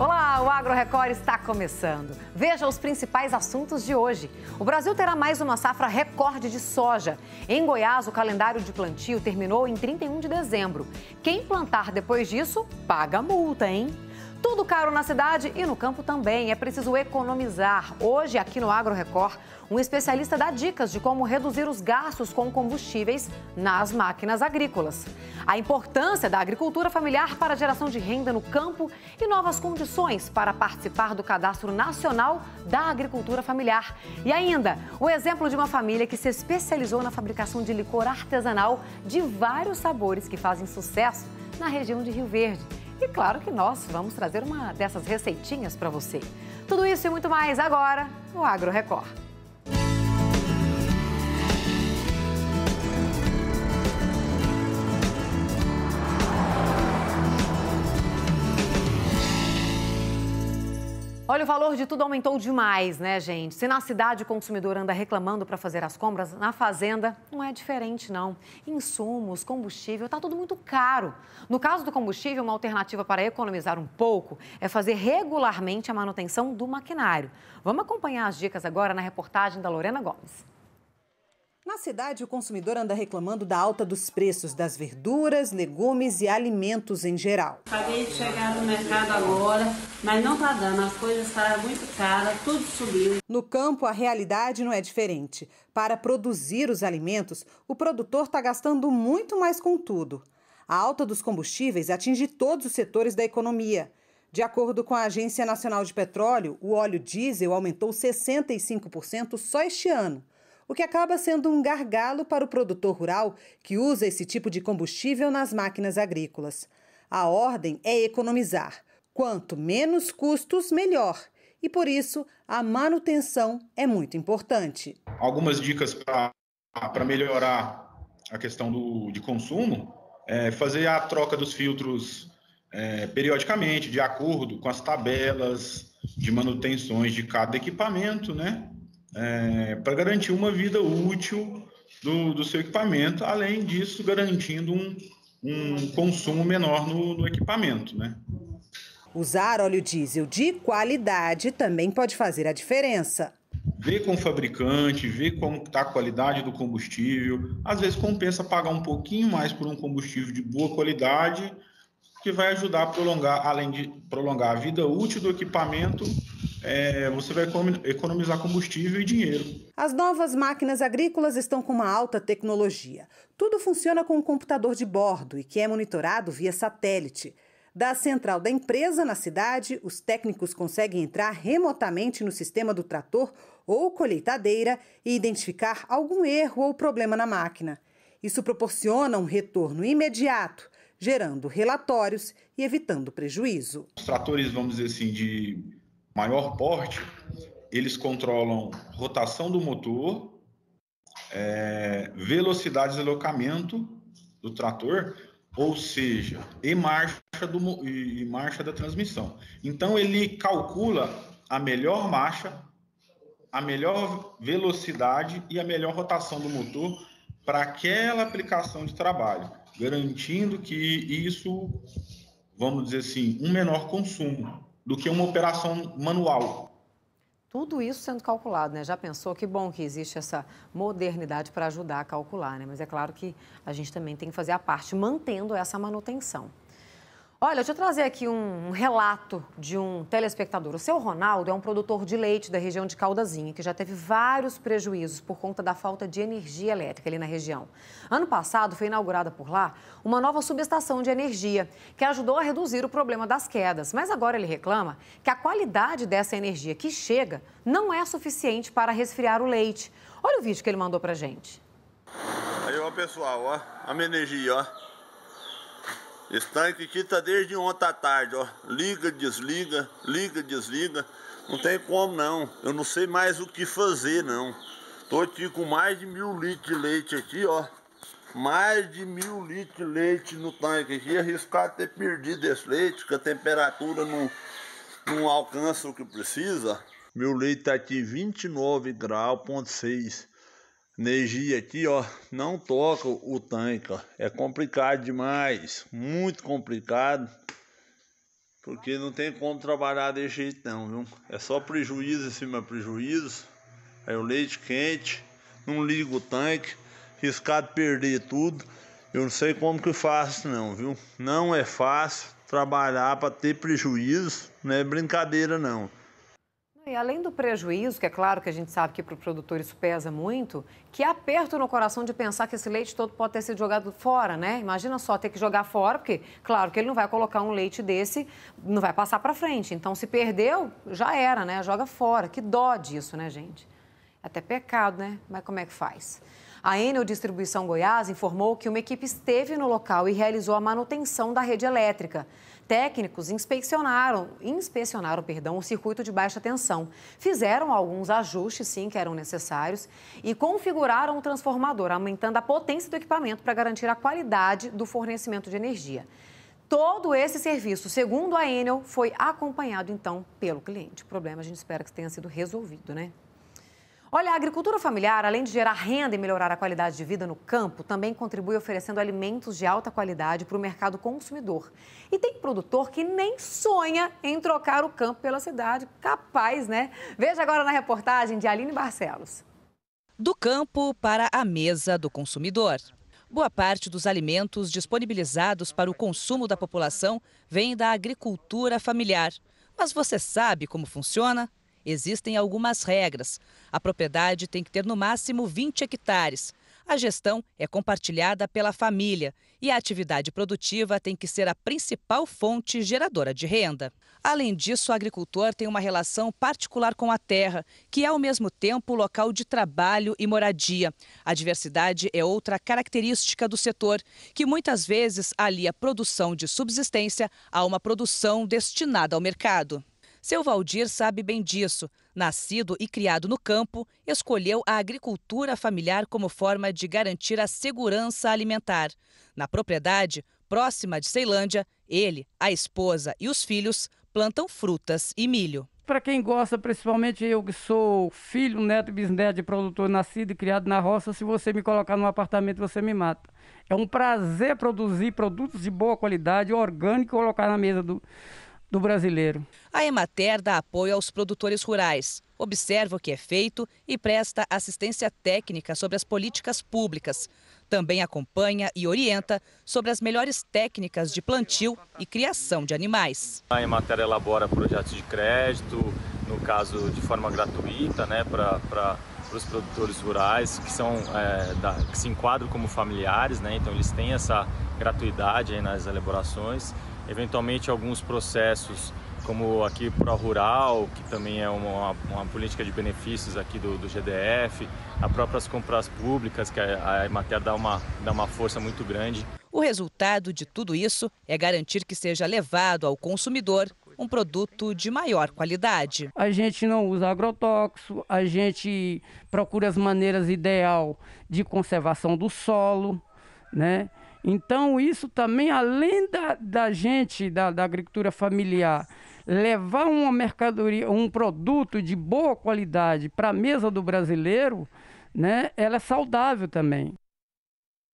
Olá, o Agro Record está começando. Veja os principais assuntos de hoje. O Brasil terá mais uma safra recorde de soja. Em Goiás, o calendário de plantio terminou em 31 de dezembro. Quem plantar depois disso, paga multa, hein? Tudo caro na cidade e no campo também. É preciso economizar. Hoje, aqui no Agro Record, um especialista dá dicas de como reduzir os gastos com combustíveis nas máquinas agrícolas. A importância da agricultura familiar para a geração de renda no campo e novas condições para participar do Cadastro Nacional da Agricultura Familiar. E ainda, o exemplo de uma família que se especializou na fabricação de licor artesanal de vários sabores que fazem sucesso na região de Rio Verde. E claro que nós vamos trazer uma dessas receitinhas para você. Tudo isso e muito mais agora no Agro Record. Olha, o valor de tudo aumentou demais, né, gente? Se na cidade o consumidor anda reclamando para fazer as compras, na fazenda não é diferente, não. Insumos, combustível, tá tudo muito caro. No caso do combustível, uma alternativa para economizar um pouco é fazer regularmente a manutenção do maquinário. Vamos acompanhar as dicas agora na reportagem da Lorena Gomes. Na cidade, o consumidor anda reclamando da alta dos preços das verduras, legumes e alimentos em geral. Acabei de chegar no mercado agora, mas não tá dando, as coisas estavam tá muito caras, tudo subiu. No campo, a realidade não é diferente. Para produzir os alimentos, o produtor está gastando muito mais com tudo. A alta dos combustíveis atinge todos os setores da economia. De acordo com a Agência Nacional de Petróleo, o óleo diesel aumentou 65% só este ano o que acaba sendo um gargalo para o produtor rural que usa esse tipo de combustível nas máquinas agrícolas. A ordem é economizar. Quanto menos custos, melhor. E por isso, a manutenção é muito importante. Algumas dicas para melhorar a questão do, de consumo é fazer a troca dos filtros é, periodicamente, de acordo com as tabelas de manutenções de cada equipamento, né? é, para garantir uma vida útil do, do, seu equipamento, além disso, garantindo um, um consumo menor no, no equipamento. Né? Usar óleo diesel de qualidade também pode fazer a diferença ver com o fabricante, ver como está a qualidade do combustível. Às vezes compensa pagar um pouquinho mais por um combustível de boa qualidade, que vai ajudar a prolongar, além de prolongar a vida útil do equipamento, é, você vai economizar combustível e dinheiro. As novas máquinas agrícolas estão com uma alta tecnologia. Tudo funciona com um computador de bordo e que é monitorado via satélite. Da central da empresa na cidade, os técnicos conseguem entrar remotamente no sistema do trator ou colheitadeira e identificar algum erro ou problema na máquina. Isso proporciona um retorno imediato gerando relatórios e evitando prejuízo. Os tratores, vamos dizer assim, de maior porte, eles controlam rotação do motor, é, velocidade de deslocamento do trator, ou seja, e marcha, do, e marcha da transmissão. Então, ele calcula a melhor marcha, a melhor velocidade e a melhor rotação do motor para aquela aplicação de trabalho, garantindo que isso, vamos dizer assim, um menor consumo do que uma operação manual. Tudo isso sendo calculado, né? Já pensou que bom que existe essa modernidade para ajudar a calcular, né? Mas é claro que a gente também tem que fazer a parte mantendo essa manutenção. Olha, deixa eu trazer aqui um relato de um telespectador. O seu Ronaldo é um produtor de leite da região de Caldazinha, que já teve vários prejuízos por conta da falta de energia elétrica ali na região. Ano passado foi inaugurada por lá uma nova subestação de energia, que ajudou a reduzir o problema das quedas. Mas agora ele reclama que a qualidade dessa energia que chega não é suficiente para resfriar o leite. Olha o vídeo que ele mandou pra gente. Aí, ó, pessoal, ó, a minha energia, ó. Esse tanque aqui tá desde ontem à tarde, ó. Liga, desliga, liga, desliga. Não tem como não. Eu não sei mais o que fazer não. Tô aqui com mais de mil litros de leite aqui, ó. Mais de mil litros de leite no tanque aqui. Arriscado ter perdido esse leite, que a temperatura não, não alcança o que precisa. Meu leite tá aqui 29 graus, ponto 6 energia aqui, ó, não toca o tanque, ó. É complicado demais, muito complicado. Porque não tem como trabalhar desse jeito não, viu? É só prejuízo em cima de prejuízo. Aí o leite quente, não liga o tanque, riscado perder tudo. Eu não sei como que faço não, viu? Não é fácil trabalhar para ter prejuízo, não é brincadeira não. E além do prejuízo, que é claro que a gente sabe que para o produtor isso pesa muito, que aperto no coração de pensar que esse leite todo pode ter sido jogado fora, né? Imagina só ter que jogar fora, porque claro que ele não vai colocar um leite desse, não vai passar para frente. Então, se perdeu, já era, né? Joga fora. Que dó disso, né, gente? É até pecado, né? Mas como é que faz? A Enel Distribuição Goiás informou que uma equipe esteve no local e realizou a manutenção da rede elétrica. Técnicos inspecionaram, inspecionaram perdão, o circuito de baixa tensão, fizeram alguns ajustes, sim, que eram necessários, e configuraram o transformador, aumentando a potência do equipamento para garantir a qualidade do fornecimento de energia. Todo esse serviço, segundo a Enel, foi acompanhado então pelo cliente. O problema a gente espera que tenha sido resolvido, né? Olha, a agricultura familiar, além de gerar renda e melhorar a qualidade de vida no campo, também contribui oferecendo alimentos de alta qualidade para o mercado consumidor. E tem produtor que nem sonha em trocar o campo pela cidade. Capaz, né? Veja agora na reportagem de Aline Barcelos. Do campo para a mesa do consumidor. Boa parte dos alimentos disponibilizados para o consumo da população vem da agricultura familiar. Mas você sabe como funciona? Existem algumas regras. A propriedade tem que ter no máximo 20 hectares. A gestão é compartilhada pela família e a atividade produtiva tem que ser a principal fonte geradora de renda. Além disso, o agricultor tem uma relação particular com a terra, que é ao mesmo tempo local de trabalho e moradia. A diversidade é outra característica do setor, que muitas vezes alia produção de subsistência a uma produção destinada ao mercado. Seu Valdir sabe bem disso. Nascido e criado no campo, escolheu a agricultura familiar como forma de garantir a segurança alimentar. Na propriedade, próxima de Ceilândia, ele, a esposa e os filhos plantam frutas e milho. Para quem gosta, principalmente eu que sou filho, neto e bisneto de produtor nascido e criado na roça, se você me colocar num apartamento, você me mata. É um prazer produzir produtos de boa qualidade, orgânico, colocar na mesa do, do brasileiro. A Emater dá apoio aos produtores rurais, observa o que é feito e presta assistência técnica sobre as políticas públicas. Também acompanha e orienta sobre as melhores técnicas de plantio e criação de animais. A Emater elabora projetos de crédito, no caso de forma gratuita, né, para os produtores rurais que são é, da, que se enquadram como familiares, né, então eles têm essa gratuidade nas elaborações eventualmente alguns processos como aqui para rural, que também é uma, uma política de benefícios aqui do, do GDF, as próprias compras públicas, que a matéria dá uma, dá uma força muito grande. O resultado de tudo isso é garantir que seja levado ao consumidor um produto de maior qualidade. A gente não usa agrotóxico, a gente procura as maneiras ideal de conservação do solo, né? Então, isso também, além da, da gente, da, da agricultura familiar, levar uma mercadoria, um produto de boa qualidade para a mesa do brasileiro, né, ela é saudável também.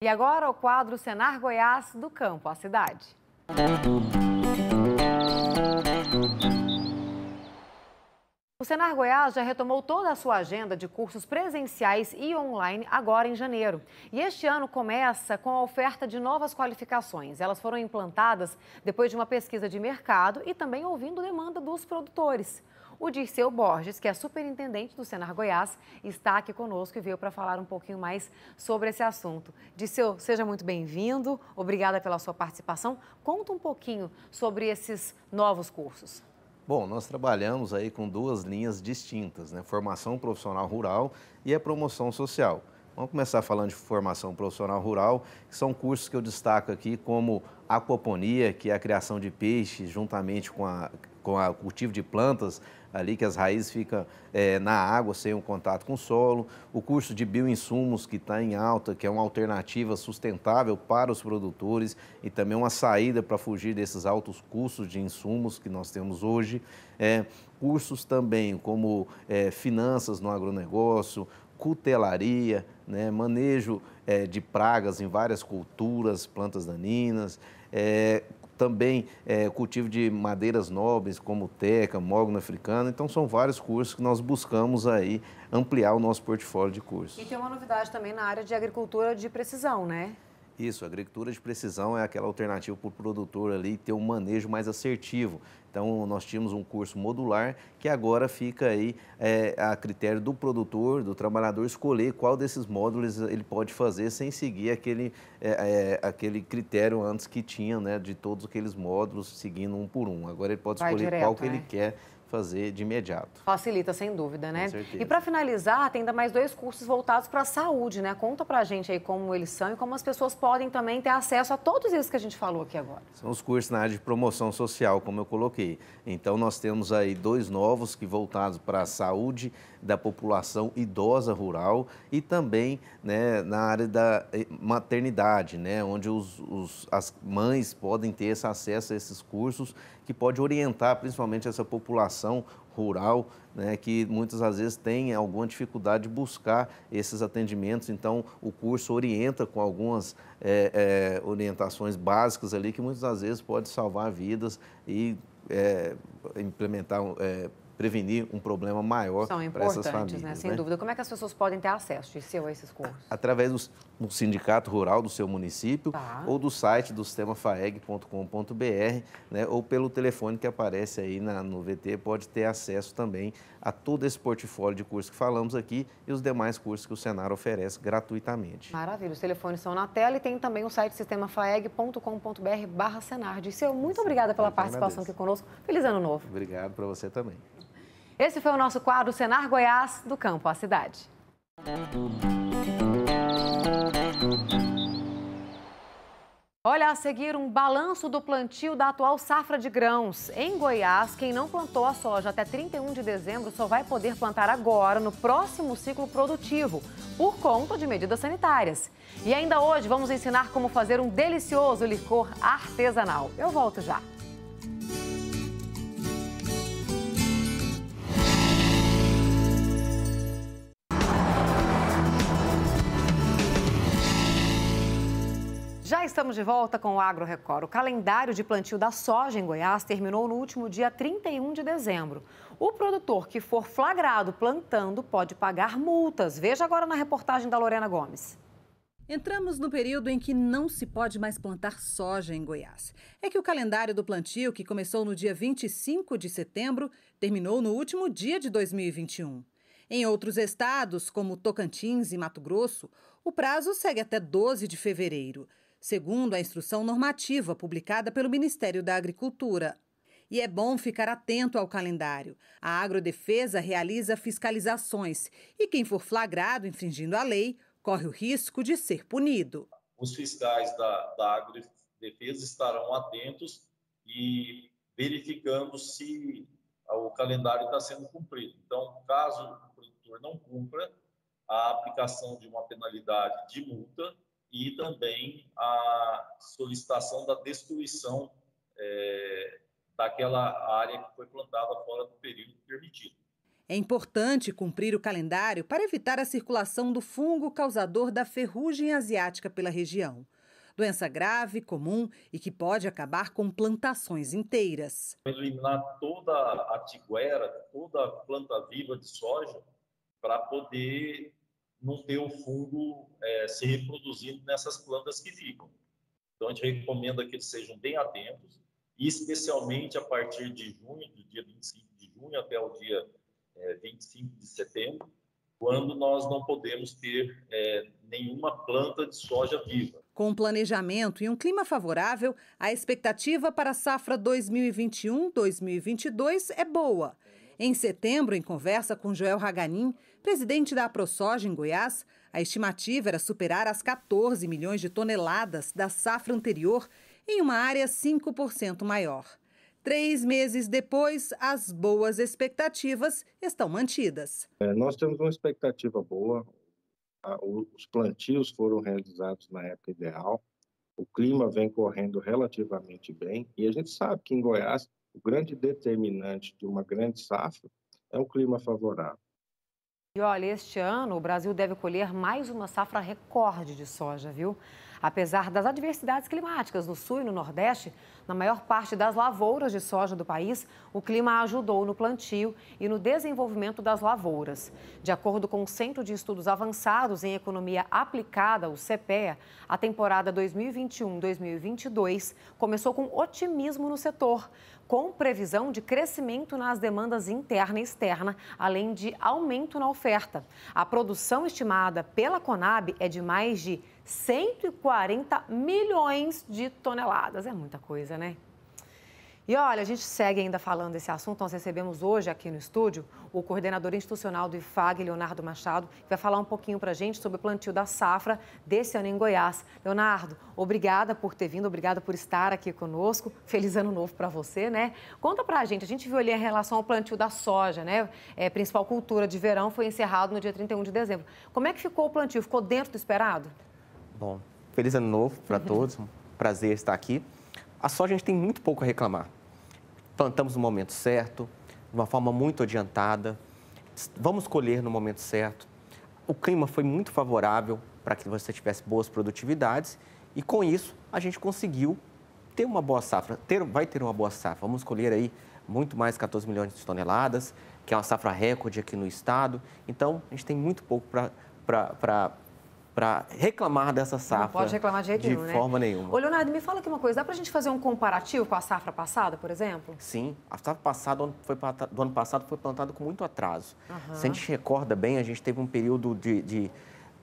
E agora o quadro Senar Goiás do campo à cidade. Música o Senar Goiás já retomou toda a sua agenda de cursos presenciais e online agora em janeiro. E este ano começa com a oferta de novas qualificações. Elas foram implantadas depois de uma pesquisa de mercado e também ouvindo demanda dos produtores. O Dirceu Borges, que é superintendente do Senar Goiás, está aqui conosco e veio para falar um pouquinho mais sobre esse assunto. Dirceu, seja muito bem-vindo, obrigada pela sua participação. Conta um pouquinho sobre esses novos cursos. Bom, nós trabalhamos aí com duas linhas distintas, né? Formação profissional rural e a promoção social. Vamos começar falando de formação profissional rural, que são cursos que eu destaco aqui como aquaponia, que é a criação de peixes juntamente com, a, com o cultivo de plantas ali que as raízes ficam é, na água sem o contato com o solo, o custo de bioinsumos que está em alta, que é uma alternativa sustentável para os produtores e também uma saída para fugir desses altos custos de insumos que nós temos hoje, é, cursos também como é, finanças no agronegócio, cutelaria, né, manejo é, de pragas em várias culturas, plantas daninas, é, também é, cultivo de madeiras nobres, como teca, mogno africano. Então, são vários cursos que nós buscamos aí ampliar o nosso portfólio de cursos. E tem uma novidade também na área de agricultura de precisão, né? Isso, agricultura de precisão é aquela alternativa para o produtor ali ter um manejo mais assertivo. Então, nós tínhamos um curso modular que agora fica aí é, a critério do produtor, do trabalhador, escolher qual desses módulos ele pode fazer sem seguir aquele, é, é, aquele critério antes que tinha, né, de todos aqueles módulos, seguindo um por um. Agora ele pode escolher direto, qual que né? ele quer fazer de imediato. Facilita, sem dúvida, né? Com certeza. E para finalizar, tem ainda mais dois cursos voltados para a saúde, né? Conta para a gente aí como eles são e como as pessoas podem também ter acesso a todos esses que a gente falou aqui agora. São os cursos na área de promoção social, como eu coloquei. Então, nós temos aí dois novos que voltados para a saúde da população idosa rural e também né, na área da eh, maternidade, né, onde os, os, as mães podem ter esse acesso a esses cursos que pode orientar principalmente essa população rural, né, que muitas às vezes tem alguma dificuldade de buscar esses atendimentos. Então, o curso orienta com algumas é, é, orientações básicas ali que muitas às vezes pode salvar vidas e é, implementar prevenir um problema maior para essas né, famílias. Né? Sem né? dúvida. Como é que as pessoas podem ter acesso seu a esses cursos? Através do, do sindicato rural do seu município tá. ou do site do sistemafaeg.com.br né? ou pelo telefone que aparece aí na, no VT, pode ter acesso também a todo esse portfólio de cursos que falamos aqui e os demais cursos que o Senar oferece gratuitamente. Maravilha. Os telefones são na tela e tem também o site sistemafaeg.com.br barra Senar. Disseu, muito obrigada pela participação agradeço. aqui conosco. Feliz ano novo. Obrigado para você também. Esse foi o nosso quadro Senar Goiás, do campo à cidade. Olha, a seguir um balanço do plantio da atual safra de grãos. Em Goiás, quem não plantou a soja até 31 de dezembro só vai poder plantar agora, no próximo ciclo produtivo, por conta de medidas sanitárias. E ainda hoje vamos ensinar como fazer um delicioso licor artesanal. Eu volto já. Já estamos de volta com o Agro Record. O calendário de plantio da soja em Goiás terminou no último dia 31 de dezembro. O produtor que for flagrado plantando pode pagar multas. Veja agora na reportagem da Lorena Gomes. Entramos no período em que não se pode mais plantar soja em Goiás. É que o calendário do plantio, que começou no dia 25 de setembro, terminou no último dia de 2021. Em outros estados, como Tocantins e Mato Grosso, o prazo segue até 12 de fevereiro segundo a instrução normativa publicada pelo Ministério da Agricultura. E é bom ficar atento ao calendário. A Agrodefesa realiza fiscalizações e quem for flagrado infringindo a lei corre o risco de ser punido. Os fiscais da, da Agrodefesa estarão atentos e verificando se o calendário está sendo cumprido. Então, caso o produtor não cumpra, a aplicação de uma penalidade de multa e também a solicitação da destruição é, daquela área que foi plantada fora do período permitido. É importante cumprir o calendário para evitar a circulação do fungo causador da ferrugem asiática pela região. Doença grave, comum e que pode acabar com plantações inteiras. Eliminar toda a tiguera, toda a planta viva de soja, para poder não ter o fungo é, se reproduzindo nessas plantas que ficam. Então, a gente recomenda que eles sejam bem atentos, e especialmente a partir de junho, do dia 25 de junho até o dia é, 25 de setembro, quando nós não podemos ter é, nenhuma planta de soja viva. Com planejamento e um clima favorável, a expectativa para a safra 2021-2022 é boa. Em setembro, em conversa com Joel Raganin, presidente da Prosoja em Goiás, a estimativa era superar as 14 milhões de toneladas da safra anterior em uma área 5% maior. Três meses depois, as boas expectativas estão mantidas. É, nós temos uma expectativa boa. Ah, os plantios foram realizados na época ideal. O clima vem correndo relativamente bem. E a gente sabe que em Goiás o grande determinante de uma grande safra é um clima favorável. E olha, este ano o Brasil deve colher mais uma safra recorde de soja, viu? Apesar das adversidades climáticas no sul e no nordeste, na maior parte das lavouras de soja do país, o clima ajudou no plantio e no desenvolvimento das lavouras. De acordo com o Centro de Estudos Avançados em Economia Aplicada, o CPEA, a temporada 2021-2022 começou com otimismo no setor, com previsão de crescimento nas demandas interna e externa, além de aumento na oferta. A produção estimada pela Conab é de mais de 140 milhões de toneladas. É muita coisa, né? E olha, a gente segue ainda falando desse assunto. Nós recebemos hoje aqui no estúdio o coordenador institucional do IFAG, Leonardo Machado, que vai falar um pouquinho para a gente sobre o plantio da safra desse ano em Goiás. Leonardo, obrigada por ter vindo, obrigada por estar aqui conosco. Feliz ano novo para você, né? Conta para a gente, a gente viu ali em relação ao plantio da soja, né? É, principal cultura de verão foi encerrado no dia 31 de dezembro. Como é que ficou o plantio? Ficou dentro do esperado? Bom, feliz ano novo para uhum. todos. Um prazer estar aqui. A soja a gente tem muito pouco a reclamar. Plantamos no momento certo, de uma forma muito adiantada. Vamos colher no momento certo. O clima foi muito favorável para que você tivesse boas produtividades e com isso a gente conseguiu ter uma boa safra. Ter, vai ter uma boa safra. Vamos colher aí muito mais 14 milhões de toneladas, que é uma safra recorde aqui no estado. Então, a gente tem muito pouco para para reclamar dessa safra. Não pode reclamar de jeito nenhum, De né? forma né? nenhuma. Ô, Leonardo, me fala aqui uma coisa. Dá para a gente fazer um comparativo com a safra passada, por exemplo? Sim. A safra passada, foi, do ano passado foi plantada com muito atraso. Uhum. Se a gente recorda bem, a gente teve um período de, de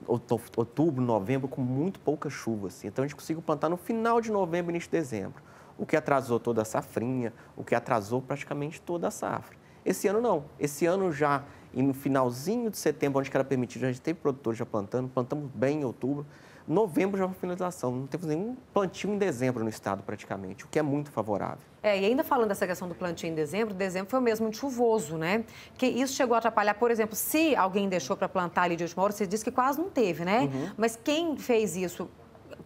outubro, novembro, com muito poucas chuvas. Assim. Então, a gente conseguiu plantar no final de novembro, início de dezembro. O que atrasou toda a safrinha, o que atrasou praticamente toda a safra. Esse ano não. Esse ano já e no finalzinho de setembro, onde era permitido, a gente teve produtores já plantando, plantamos bem em outubro. Novembro já foi finalização, não teve nenhum plantio em dezembro no estado praticamente, o que é muito favorável. É, e ainda falando dessa questão do plantio em dezembro, dezembro foi mesmo muito chuvoso, né? Que isso chegou a atrapalhar, por exemplo, se alguém deixou para plantar ali de última hora, você disse que quase não teve, né? Uhum. Mas quem fez isso,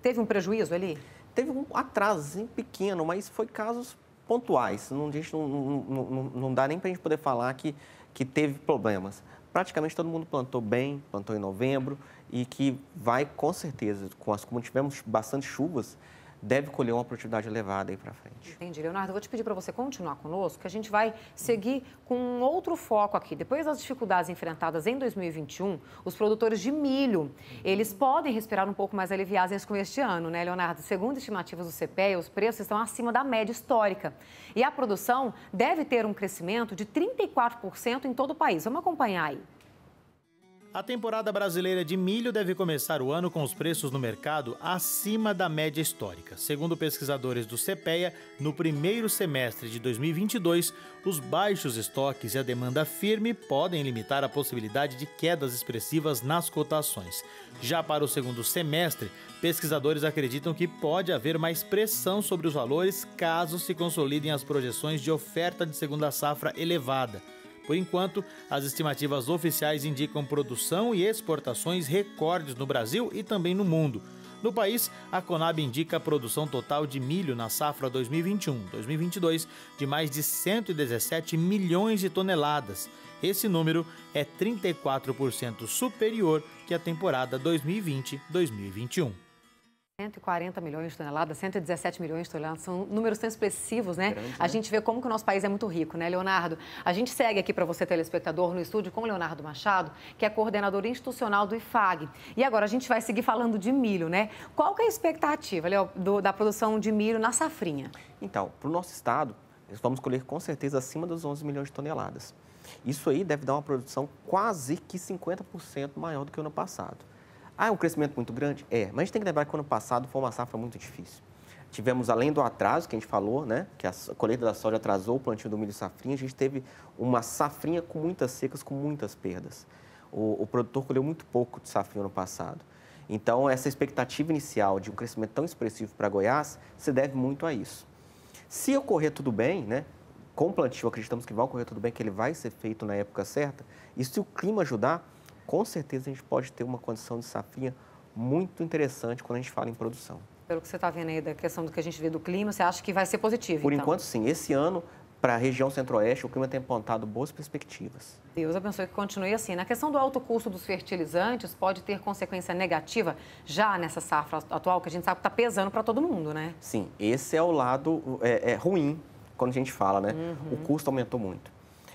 teve um prejuízo ali? Teve um atraso pequeno, mas foi casos pontuais. Não, não, não, não dá nem para a gente poder falar que que teve problemas. Praticamente todo mundo plantou bem, plantou em novembro e que vai com certeza, com as, como tivemos bastante chuvas, deve colher uma produtividade elevada aí para frente. Entendi. Leonardo, eu vou te pedir para você continuar conosco, que a gente vai seguir com um outro foco aqui. Depois das dificuldades enfrentadas em 2021, os produtores de milho, eles podem respirar um pouco mais aliviados com este ano, né, Leonardo? Segundo estimativas do CPE, os preços estão acima da média histórica. E a produção deve ter um crescimento de 34% em todo o país. Vamos acompanhar aí. A temporada brasileira de milho deve começar o ano com os preços no mercado acima da média histórica. Segundo pesquisadores do CPEA, no primeiro semestre de 2022, os baixos estoques e a demanda firme podem limitar a possibilidade de quedas expressivas nas cotações. Já para o segundo semestre, pesquisadores acreditam que pode haver mais pressão sobre os valores caso se consolidem as projeções de oferta de segunda safra elevada. Por enquanto, as estimativas oficiais indicam produção e exportações recordes no Brasil e também no mundo. No país, a Conab indica a produção total de milho na safra 2021-2022 de mais de 117 milhões de toneladas. Esse número é 34% superior que a temporada 2020-2021. 140 milhões de toneladas, 117 milhões de toneladas, são números tão expressivos, né? Grande, né? a né? gente vê como que o nosso país é muito rico, né, Leonardo? A gente segue aqui para você, telespectador, no estúdio com o Leonardo Machado, que é coordenador institucional do IFAG. E agora a gente vai seguir falando de milho, né? Qual que é a expectativa, Leo, do, da produção de milho na safrinha? Então, para o nosso estado, nós vamos colher com certeza acima dos 11 milhões de toneladas. Isso aí deve dar uma produção quase que 50% maior do que o ano passado. Ah, é um crescimento muito grande? É, mas a gente tem que lembrar que ano passado foi uma safra muito difícil. Tivemos, além do atraso que a gente falou, né, que a colheita da soja atrasou o plantio do milho safrinha, a gente teve uma safrinha com muitas secas, com muitas perdas. O, o produtor colheu muito pouco de safrinha ano passado. Então, essa expectativa inicial de um crescimento tão expressivo para Goiás se deve muito a isso. Se ocorrer tudo bem, né, com o plantio acreditamos que vai ocorrer tudo bem, que ele vai ser feito na época certa, e se o clima ajudar, com certeza a gente pode ter uma condição de safrinha muito interessante quando a gente fala em produção. Pelo que você está vendo aí da questão do que a gente vê do clima, você acha que vai ser positivo? Por então? enquanto, sim. Esse ano, para a região centro-oeste, o clima tem apontado boas perspectivas. Deus abençoe que continue assim. Na questão do alto custo dos fertilizantes, pode ter consequência negativa já nessa safra atual, que a gente sabe que está pesando para todo mundo, né? Sim, esse é o lado é, é ruim quando a gente fala, né? Uhum. O custo aumentou muito.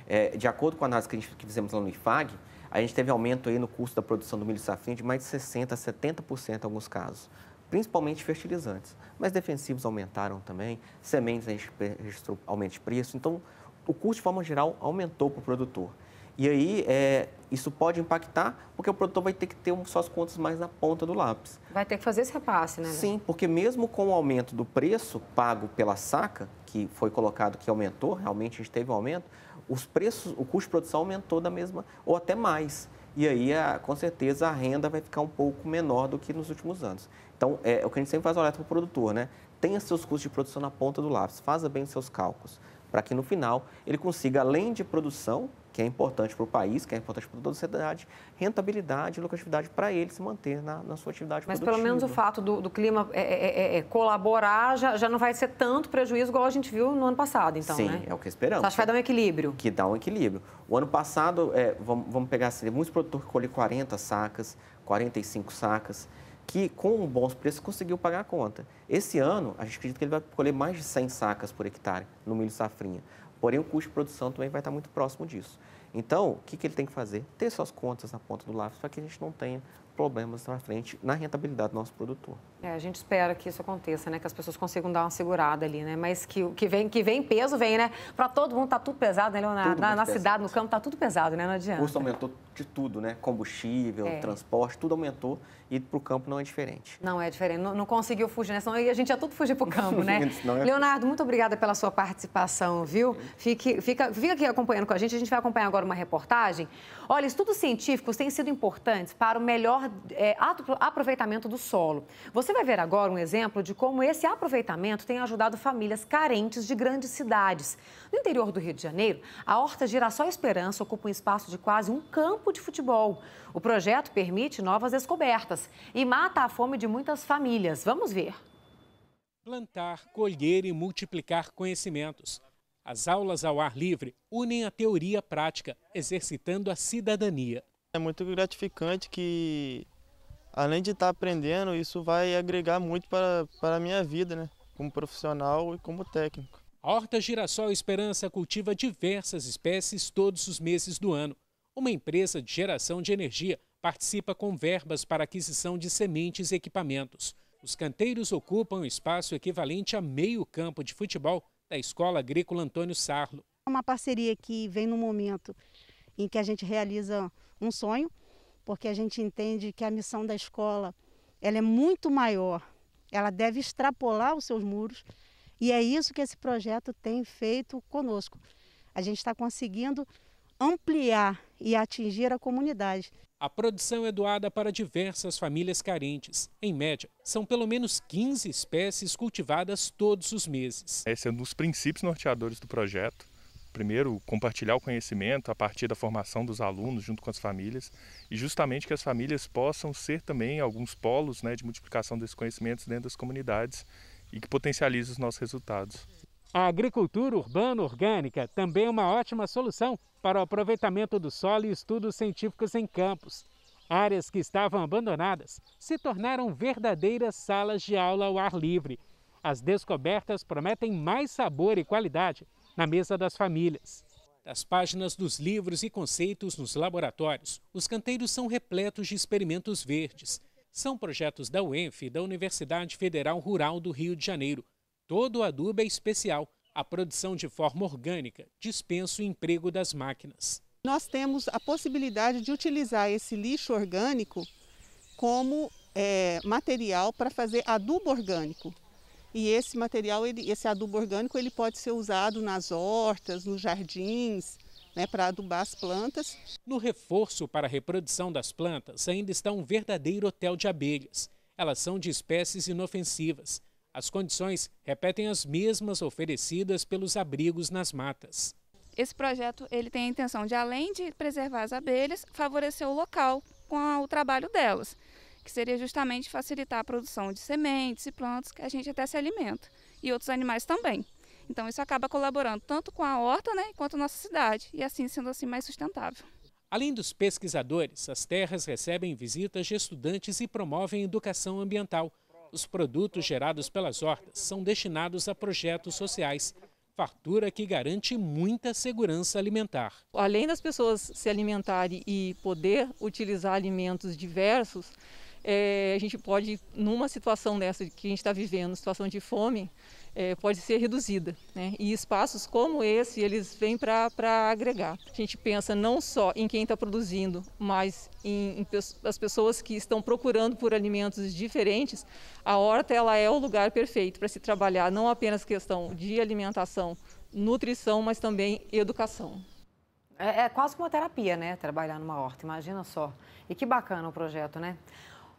É, de acordo com a análise que, a gente, que fizemos lá no IFAG, a gente teve aumento aí no custo da produção do milho safrinha de mais de 60%, 70% em alguns casos, principalmente fertilizantes. Mas defensivos aumentaram também, sementes a gente registrou aumento de preço. Então, o custo de forma geral aumentou para o produtor. E aí, é, isso pode impactar, porque o produtor vai ter que ter um, suas contas mais na ponta do lápis. Vai ter que fazer esse repasse, né, né? Sim, porque mesmo com o aumento do preço pago pela saca, que foi colocado que aumentou, realmente a gente teve um aumento, os preços, o custo de produção aumentou da mesma, ou até mais. E aí, a, com certeza, a renda vai ficar um pouco menor do que nos últimos anos. Então, é, é o que a gente sempre faz olhar para o produtor, né? Tenha seus custos de produção na ponta do lápis, faça bem os seus cálculos para que no final ele consiga, além de produção, que é importante para o país, que é importante para toda a sociedade, rentabilidade e lucratividade para ele se manter na, na sua atividade Mas produtiva. pelo menos o fato do, do clima é, é, é, é, é colaborar já, já, não vai ser tanto prejuízo igual a gente viu no ano passado, então, Sim, né? é o que esperamos. acha que vai dar um equilíbrio. Que dá um equilíbrio. O ano passado, é, vamos, vamos, pegar assim, muitos produtores colhem 40 sacas, 45 sacas, que com bons preços conseguiu pagar a conta. Esse ano, a gente acredita que ele vai colher mais de 100 sacas por hectare no milho safrinha. Porém, o custo de produção também vai estar muito próximo disso. Então, o que, que ele tem que fazer? Ter suas contas na ponta do lápis para que a gente não tenha problemas na frente na rentabilidade do nosso produtor. É, a gente espera que isso aconteça, né? Que as pessoas consigam dar uma segurada ali, né? Mas que que vem, que vem peso, vem, né? Para todo mundo tá tudo pesado, né, Leonardo? Na, na cidade, no campo, tá tudo pesado, né? Não adianta. O custo aumentou de tudo, né? Combustível, é. transporte, tudo aumentou e para o campo não é diferente. Não é diferente. Não, não conseguiu fugir, né? Senão a gente ia tudo fugir para o campo, né? é... Leonardo, muito obrigada pela sua participação, viu? Fique, fica, fica aqui acompanhando com a gente. A gente vai acompanhar agora uma reportagem. Olha, estudos científicos têm sido importantes para o melhor é, aproveitamento do solo. Você vai ver agora um exemplo de como esse aproveitamento tem ajudado famílias carentes de grandes cidades. No interior do Rio de Janeiro, a Horta Girassol Esperança ocupa um espaço de quase um campo de futebol. O projeto permite novas descobertas e mata a fome de muitas famílias. Vamos ver. Plantar, colher e multiplicar conhecimentos. As aulas ao ar livre unem a teoria à prática, exercitando a cidadania. É muito gratificante que além de estar tá aprendendo, isso vai agregar muito para, para a minha vida, né? como profissional e como técnico. A Horta Girassol Esperança cultiva diversas espécies todos os meses do ano. Uma empresa de geração de energia participa com verbas para aquisição de sementes e equipamentos. Os canteiros ocupam espaço equivalente a meio campo de futebol da Escola Agrícola Antônio Sarlo. É uma parceria que vem no momento em que a gente realiza um sonho, porque a gente entende que a missão da escola ela é muito maior, ela deve extrapolar os seus muros e é isso que esse projeto tem feito conosco. A gente está conseguindo ampliar e atingir a comunidade. A produção é doada para diversas famílias carentes. Em média, são pelo menos 15 espécies cultivadas todos os meses. Esse é um dos princípios norteadores do projeto primeiro compartilhar o conhecimento a partir da formação dos alunos junto com as famílias e justamente que as famílias possam ser também alguns polos né, de multiplicação desses conhecimentos dentro das comunidades e que potencialize os nossos resultados. A agricultura urbana orgânica também é uma ótima solução para o aproveitamento do solo e estudos científicos em campos. Áreas que estavam abandonadas se tornaram verdadeiras salas de aula ao ar livre. As descobertas prometem mais sabor e qualidade na mesa das famílias. Das páginas dos livros e conceitos nos laboratórios, os canteiros são repletos de experimentos verdes. São projetos da UENF e da Universidade Federal Rural do Rio de Janeiro. Todo o adubo é especial. A produção de forma orgânica dispensa o emprego das máquinas. Nós temos a possibilidade de utilizar esse lixo orgânico como é, material para fazer adubo orgânico. E esse material, ele, esse adubo orgânico, ele pode ser usado nas hortas, nos jardins, né, para adubar as plantas. No reforço para a reprodução das plantas ainda está um verdadeiro hotel de abelhas. Elas são de espécies inofensivas. As condições repetem as mesmas oferecidas pelos abrigos nas matas. Esse projeto ele tem a intenção de, além de preservar as abelhas, favorecer o local com o trabalho delas que seria justamente facilitar a produção de sementes e plantas que a gente até se alimenta, e outros animais também. Então isso acaba colaborando tanto com a horta né, quanto a nossa cidade, e assim sendo assim mais sustentável. Além dos pesquisadores, as terras recebem visitas de estudantes e promovem educação ambiental. Os produtos gerados pelas hortas são destinados a projetos sociais, fartura que garante muita segurança alimentar. Além das pessoas se alimentarem e poder utilizar alimentos diversos, é, a gente pode, numa situação dessa que a gente está vivendo, situação de fome, é, pode ser reduzida. Né? E espaços como esse, eles vêm para agregar. A gente pensa não só em quem está produzindo, mas em, em, as pessoas que estão procurando por alimentos diferentes. A horta ela é o lugar perfeito para se trabalhar não apenas questão de alimentação, nutrição, mas também educação. É, é quase uma terapia, né? Trabalhar numa horta, imagina só. E que bacana o projeto, né?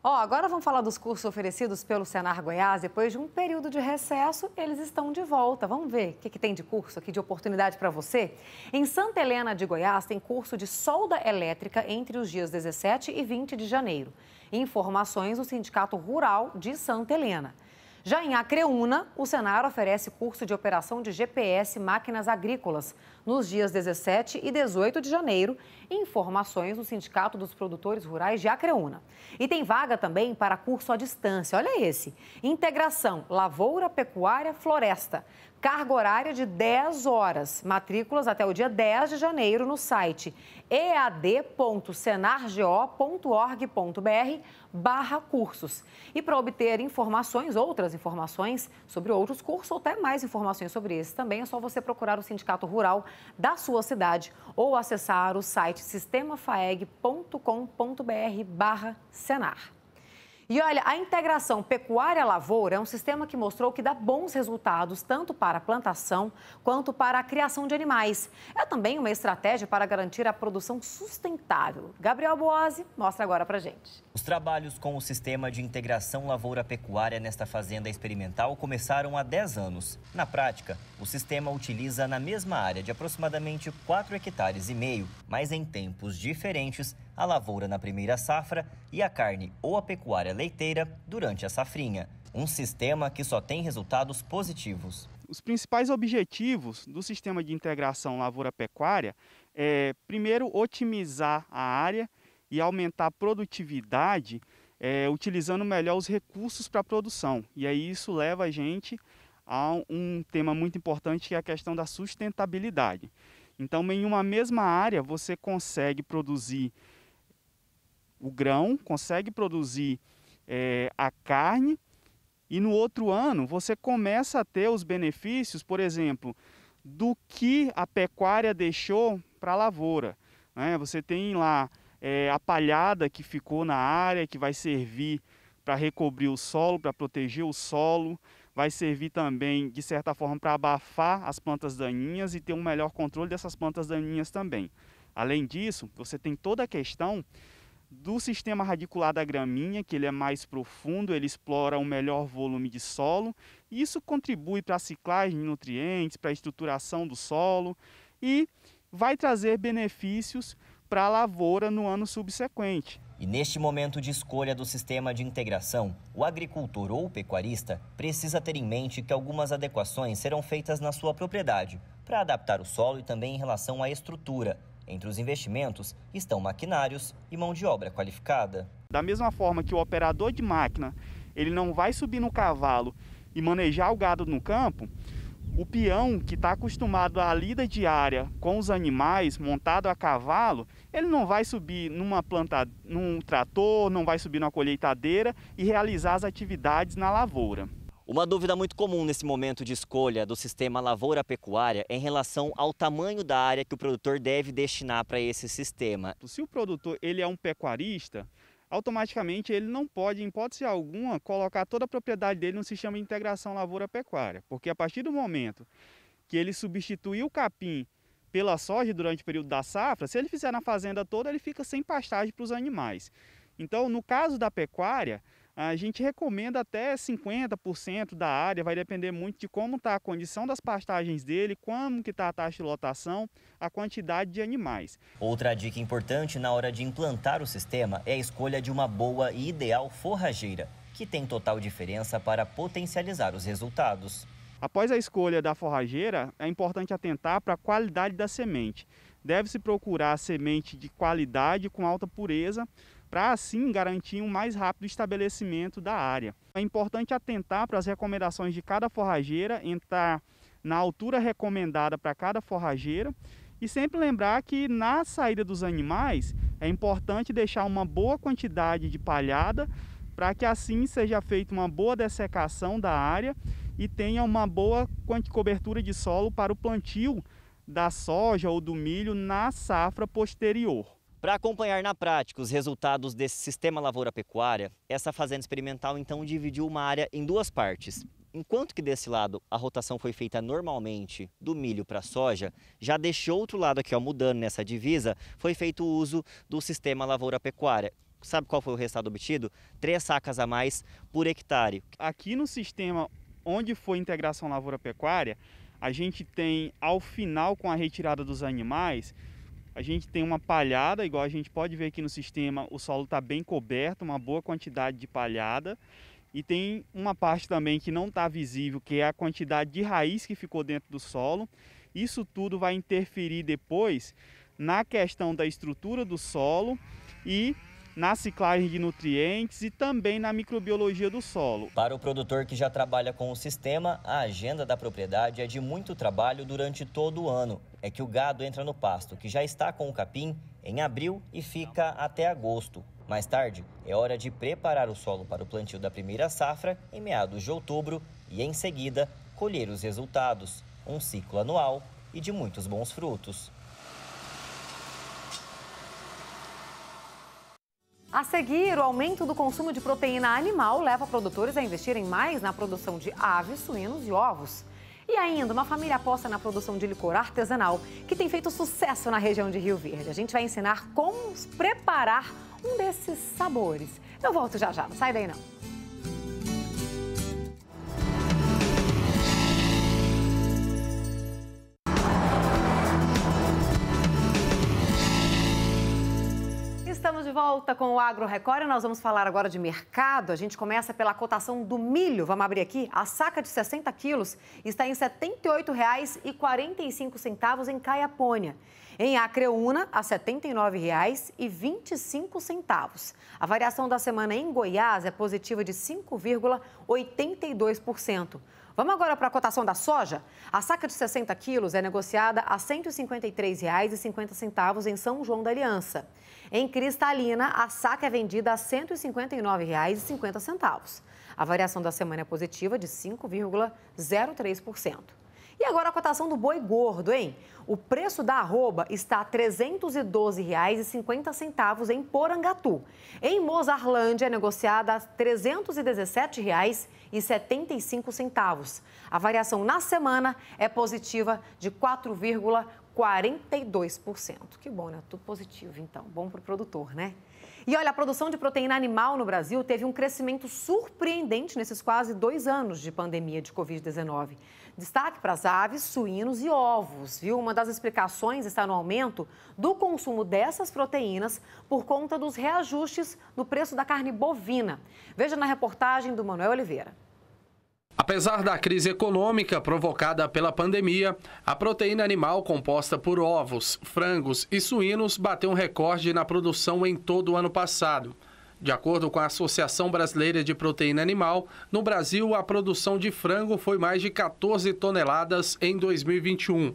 Ó, oh, agora vamos falar dos cursos oferecidos pelo Senar Goiás. Depois de um período de recesso, eles estão de volta. Vamos ver o que, que tem de curso aqui, de oportunidade para você. Em Santa Helena de Goiás, tem curso de solda elétrica entre os dias 17 e 20 de janeiro. Informações do Sindicato Rural de Santa Helena. Já em Acreúna, o Senar oferece curso de operação de GPS máquinas agrícolas nos dias 17 e 18 de janeiro. Informações do Sindicato dos Produtores Rurais de Acreúna. E tem vaga também para curso à distância. Olha esse: Integração Lavoura, Pecuária, Floresta. Carga horária de 10 horas. Matrículas até o dia 10 de janeiro no site ead.senargo.org.br barra cursos. E para obter informações, outras informações sobre outros cursos ou até mais informações sobre esse também, é só você procurar o Sindicato Rural da sua cidade ou acessar o site sistemafaeg.com.br/senar. E olha, a integração pecuária-lavoura é um sistema que mostrou que dá bons resultados tanto para a plantação quanto para a criação de animais. É também uma estratégia para garantir a produção sustentável. Gabriel Boase mostra agora para gente. Os trabalhos com o sistema de integração lavoura-pecuária nesta fazenda experimental começaram há 10 anos. Na prática, o sistema utiliza na mesma área de aproximadamente 4 hectares e meio, mas em tempos diferentes a lavoura na primeira safra e a carne ou a pecuária leiteira durante a safrinha. Um sistema que só tem resultados positivos. Os principais objetivos do sistema de integração lavoura-pecuária é, primeiro, otimizar a área e aumentar a produtividade, é, utilizando melhor os recursos para a produção. E aí isso leva a gente a um tema muito importante que é a questão da sustentabilidade. Então, em uma mesma área, você consegue produzir o grão, consegue produzir é, a carne e no outro ano você começa a ter os benefícios, por exemplo, do que a pecuária deixou para a lavoura. Né? Você tem lá é, a palhada que ficou na área, que vai servir para recobrir o solo, para proteger o solo, vai servir também, de certa forma, para abafar as plantas daninhas e ter um melhor controle dessas plantas daninhas também. Além disso, você tem toda a questão do sistema radicular da graminha, que ele é mais profundo, ele explora um melhor volume de solo. Isso contribui para a ciclagem de nutrientes, para a estruturação do solo e vai trazer benefícios para a lavoura no ano subsequente. E neste momento de escolha do sistema de integração, o agricultor ou o pecuarista precisa ter em mente que algumas adequações serão feitas na sua propriedade para adaptar o solo e também em relação à estrutura entre os investimentos estão maquinários e mão de obra qualificada. Da mesma forma que o operador de máquina ele não vai subir no cavalo e manejar o gado no campo, o peão que está acostumado à lida diária com os animais montado a cavalo, ele não vai subir numa planta, num trator, não vai subir numa colheitadeira e realizar as atividades na lavoura. Uma dúvida muito comum nesse momento de escolha do sistema lavoura-pecuária é em relação ao tamanho da área que o produtor deve destinar para esse sistema. Se o produtor ele é um pecuarista, automaticamente ele não pode, em hipótese alguma, colocar toda a propriedade dele no sistema de integração lavoura-pecuária, porque a partir do momento que ele substituiu o capim pela soja durante o período da safra, se ele fizer na fazenda toda, ele fica sem pastagem para os animais. Então, no caso da pecuária, a gente recomenda até 50% da área, vai depender muito de como está a condição das pastagens dele, como que está a taxa de lotação, a quantidade de animais. Outra dica importante na hora de implantar o sistema é a escolha de uma boa e ideal forrageira, que tem total diferença para potencializar os resultados. Após a escolha da forrageira, é importante atentar para a qualidade da semente. Deve-se procurar semente de qualidade com alta pureza, para assim garantir um mais rápido estabelecimento da área. É importante atentar para as recomendações de cada forrageira, entrar na altura recomendada para cada forrageira e sempre lembrar que na saída dos animais é importante deixar uma boa quantidade de palhada para que assim seja feita uma boa dessecação da área e tenha uma boa cobertura de solo para o plantio da soja ou do milho na safra posterior. Para acompanhar na prática os resultados desse sistema lavoura-pecuária, essa fazenda experimental então dividiu uma área em duas partes. Enquanto que desse lado a rotação foi feita normalmente do milho para soja, já deste outro lado aqui, ó, mudando nessa divisa, foi feito o uso do sistema lavoura-pecuária. Sabe qual foi o resultado obtido? Três sacas a mais por hectare. Aqui no sistema onde foi integração lavoura-pecuária, a gente tem ao final com a retirada dos animais a gente tem uma palhada, igual a gente pode ver aqui no sistema, o solo está bem coberto, uma boa quantidade de palhada. E tem uma parte também que não está visível, que é a quantidade de raiz que ficou dentro do solo. Isso tudo vai interferir depois na questão da estrutura do solo e na ciclagem de nutrientes e também na microbiologia do solo. Para o produtor que já trabalha com o sistema, a agenda da propriedade é de muito trabalho durante todo o ano. É que o gado entra no pasto, que já está com o capim, em abril e fica até agosto. Mais tarde, é hora de preparar o solo para o plantio da primeira safra, em meados de outubro, e em seguida, colher os resultados. Um ciclo anual e de muitos bons frutos. A seguir, o aumento do consumo de proteína animal leva produtores a investirem mais na produção de aves, suínos e ovos. E ainda, uma família aposta na produção de licor artesanal, que tem feito sucesso na região de Rio Verde. A gente vai ensinar como preparar um desses sabores. Eu volto já já, não sai daí não. Estamos de volta com o Agro Record e nós vamos falar agora de mercado. A gente começa pela cotação do milho. Vamos abrir aqui. A saca de 60 quilos está em R$ 78,45 em Caiapônia. Em Acreúna, a R$ 79,25. A variação da semana em Goiás é positiva de 5,82%. Vamos agora para a cotação da soja? A saca de 60 quilos é negociada a R$ 153,50 em São João da Aliança. Em Cristalina, a saca é vendida a R$ 159,50. A variação da semana é positiva de 5,03%. E agora a cotação do boi gordo, hein? O preço da arroba está a R$ 312,50 em Porangatu. Em Mozarlândia, é negociada a R$ 317,75. A variação na semana é positiva de 4,4%. 42%. Que bom, né? Tudo positivo, então. Bom para o produtor, né? E olha, a produção de proteína animal no Brasil teve um crescimento surpreendente nesses quase dois anos de pandemia de Covid-19. Destaque para as aves, suínos e ovos, viu? Uma das explicações está no aumento do consumo dessas proteínas por conta dos reajustes no preço da carne bovina. Veja na reportagem do Manuel Oliveira. Apesar da crise econômica provocada pela pandemia, a proteína animal composta por ovos, frangos e suínos bateu um recorde na produção em todo o ano passado. De acordo com a Associação Brasileira de Proteína Animal, no Brasil a produção de frango foi mais de 14 toneladas em 2021,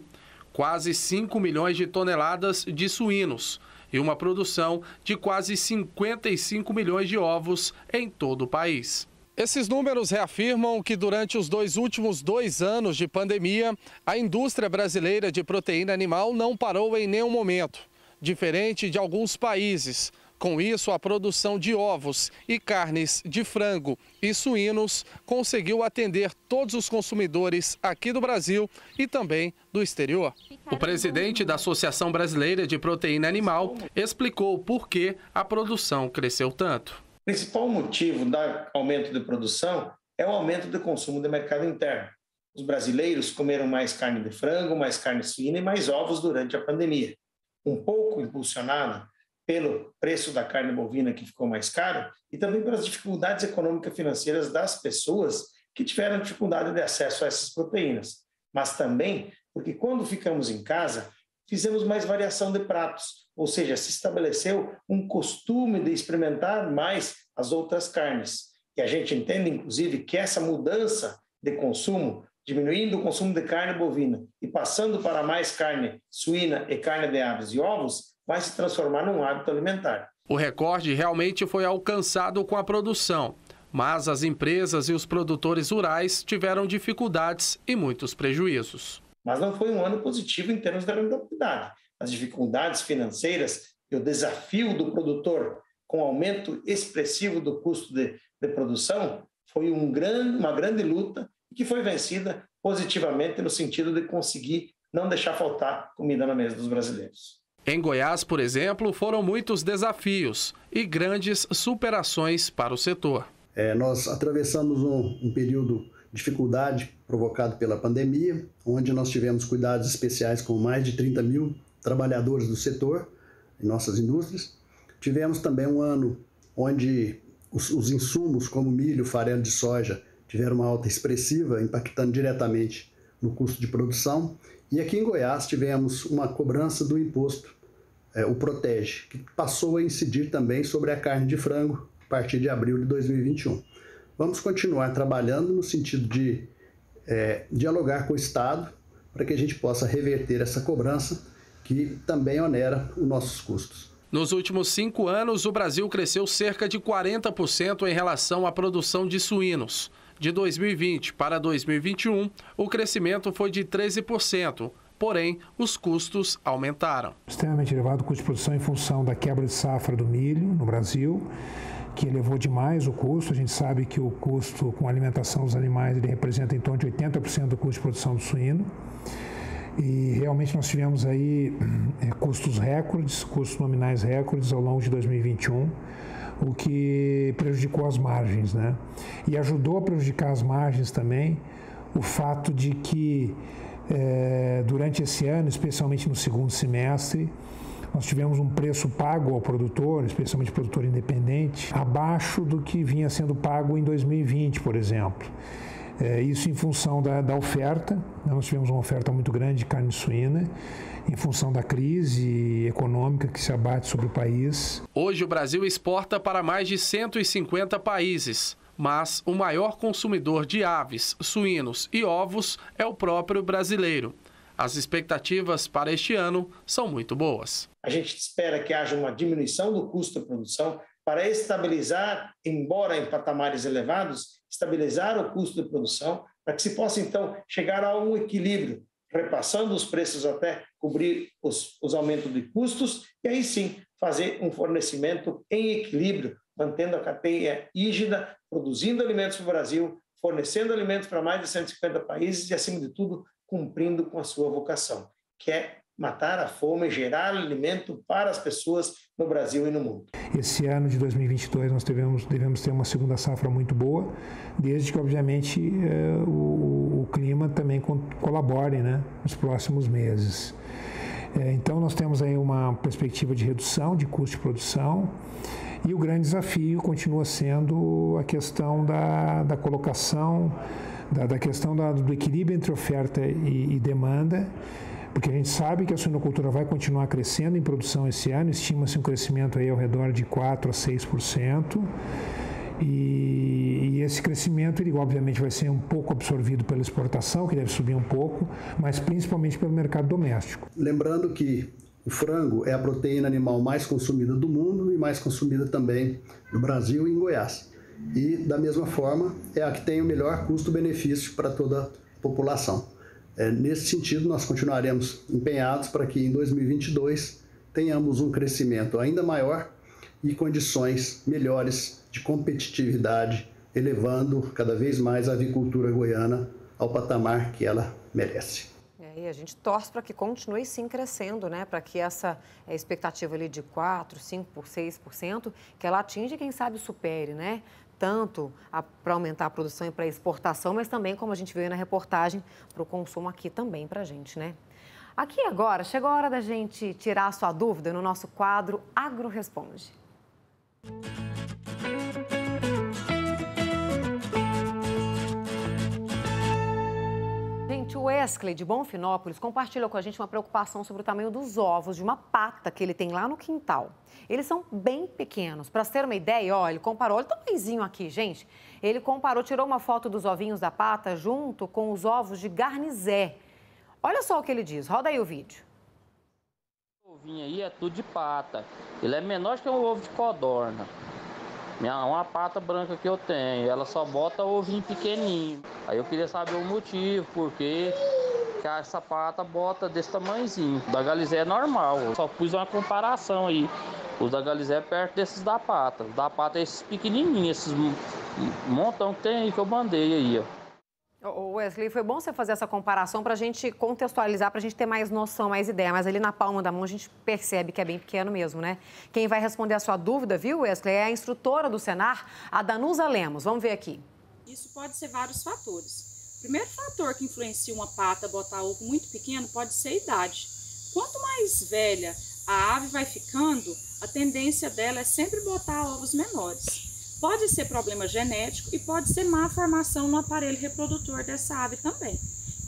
quase 5 milhões de toneladas de suínos e uma produção de quase 55 milhões de ovos em todo o país. Esses números reafirmam que durante os dois últimos dois anos de pandemia, a indústria brasileira de proteína animal não parou em nenhum momento, diferente de alguns países. Com isso, a produção de ovos e carnes de frango e suínos conseguiu atender todos os consumidores aqui do Brasil e também do exterior. O presidente da Associação Brasileira de Proteína Animal explicou por que a produção cresceu tanto principal motivo do aumento de produção é o aumento do consumo do mercado interno. Os brasileiros comeram mais carne de frango, mais carne suína e mais ovos durante a pandemia. Um pouco impulsionada pelo preço da carne bovina que ficou mais caro e também pelas dificuldades econômicas financeiras das pessoas que tiveram dificuldade de acesso a essas proteínas, mas também porque quando ficamos em casa, fizemos mais variação de pratos, ou seja, se estabeleceu um costume de experimentar mais as outras carnes. E a gente entende, inclusive, que essa mudança de consumo, diminuindo o consumo de carne bovina e passando para mais carne suína e carne de aves e ovos, vai se transformar num hábito alimentar. O recorde realmente foi alcançado com a produção, mas as empresas e os produtores rurais tiveram dificuldades e muitos prejuízos. Mas não foi um ano positivo em termos de rentabilidade as dificuldades financeiras e o desafio do produtor com aumento expressivo do custo de, de produção foi um uma grande luta que foi vencida positivamente no sentido de conseguir não deixar faltar comida na mesa dos brasileiros. Em Goiás, por exemplo, foram muitos desafios e grandes superações para o setor. É, nós atravessamos um, um período de dificuldade provocado pela pandemia, onde nós tivemos cuidados especiais com mais de 30 mil trabalhadores do setor, em nossas indústrias. Tivemos também um ano onde os, os insumos, como milho, farelo de soja, tiveram uma alta expressiva, impactando diretamente no custo de produção. E aqui em Goiás tivemos uma cobrança do imposto, é, o Protege, que passou a incidir também sobre a carne de frango a partir de abril de 2021. Vamos continuar trabalhando no sentido de é, dialogar com o Estado para que a gente possa reverter essa cobrança que também onera os nossos custos. Nos últimos cinco anos, o Brasil cresceu cerca de 40% em relação à produção de suínos. De 2020 para 2021, o crescimento foi de 13%. Porém, os custos aumentaram. Extremamente elevado o custo de produção em função da quebra de safra do milho no Brasil, que elevou demais o custo. A gente sabe que o custo com alimentação dos animais ele representa em torno de 80% do custo de produção do suíno. E realmente nós tivemos aí é, custos recordes, custos nominais recordes ao longo de 2021, o que prejudicou as margens, né? E ajudou a prejudicar as margens também o fato de que é, durante esse ano, especialmente no segundo semestre, nós tivemos um preço pago ao produtor, especialmente produtor independente, abaixo do que vinha sendo pago em 2020, por exemplo. É, isso em função da, da oferta, né? nós tivemos uma oferta muito grande de carne suína, em função da crise econômica que se abate sobre o país. Hoje o Brasil exporta para mais de 150 países, mas o maior consumidor de aves, suínos e ovos é o próprio brasileiro. As expectativas para este ano são muito boas. A gente espera que haja uma diminuição do custo da produção para estabilizar, embora em patamares elevados, estabilizar o custo de produção, para que se possa, então, chegar a um equilíbrio, repassando os preços até cobrir os, os aumentos de custos, e aí sim fazer um fornecimento em equilíbrio, mantendo a cadeia rígida, produzindo alimentos para o Brasil, fornecendo alimentos para mais de 150 países e, acima de tudo, cumprindo com a sua vocação, que é matar a fome, e gerar alimento para as pessoas no Brasil e no mundo. Esse ano de 2022 nós devemos, devemos ter uma segunda safra muito boa, desde que, obviamente, eh, o, o clima também colabore né, nos próximos meses. Eh, então nós temos aí uma perspectiva de redução de custo de produção e o grande desafio continua sendo a questão da, da colocação, da, da questão da, do equilíbrio entre oferta e, e demanda porque a gente sabe que a suinocultura vai continuar crescendo em produção esse ano, estima-se um crescimento aí ao redor de 4 a 6%. E, e, esse crescimento, ele obviamente vai ser um pouco absorvido pela exportação, que deve subir um pouco, mas principalmente pelo mercado doméstico. Lembrando que o frango é a proteína animal mais consumida do mundo e mais consumida também no Brasil e em Goiás. E, da mesma forma, é a que tem o melhor custo-benefício para toda a população. É, nesse sentido, nós continuaremos empenhados para que em 2022 tenhamos um crescimento ainda maior e condições melhores de competitividade, elevando cada vez mais a avicultura goiana ao patamar que ela merece. É, e a gente torce para que continue sim crescendo, né? Para que essa é, expectativa ali de 4, 5, 6%, que ela atinja, quem sabe supere, né? tanto para aumentar a produção e para exportação, mas também, como a gente viu na reportagem, para o consumo aqui também para a gente, né? Aqui agora, chegou a hora da gente tirar a sua dúvida no nosso quadro Agro Responde. Música Wesley, de Bonfinópolis, compartilhou com a gente uma preocupação sobre o tamanho dos ovos de uma pata que ele tem lá no quintal. Eles são bem pequenos. Para ter uma ideia, ó, ele comparou, olha o tamanhozinho aqui, gente. Ele comparou, tirou uma foto dos ovinhos da pata junto com os ovos de garnizé. Olha só o que ele diz, roda aí o vídeo. O ovinho aí é tudo de pata. Ele é menor que um ovo de codorna. Minha uma pata branca que eu tenho, ela só bota ovinho pequenininho. Aí eu queria saber o motivo, porque que essa pata bota desse tamanhozinho. Da Galizé é normal. Eu só pus uma comparação aí. Os da Galizé é perto desses da pata. O da pata é esses pequenininhos, esses montão que tem aí que eu mandei aí, ó. Wesley, foi bom você fazer essa comparação para a gente contextualizar, para a gente ter mais noção, mais ideia. Mas ali na palma da mão a gente percebe que é bem pequeno mesmo, né? Quem vai responder a sua dúvida, viu, Wesley, é a instrutora do Senar, a Danusa Lemos. Vamos ver aqui. Isso pode ser vários fatores. O primeiro fator que influencia uma pata botar ovo muito pequeno pode ser a idade. Quanto mais velha a ave vai ficando, a tendência dela é sempre botar ovos menores. Pode ser problema genético e pode ser má formação no aparelho reprodutor dessa ave também.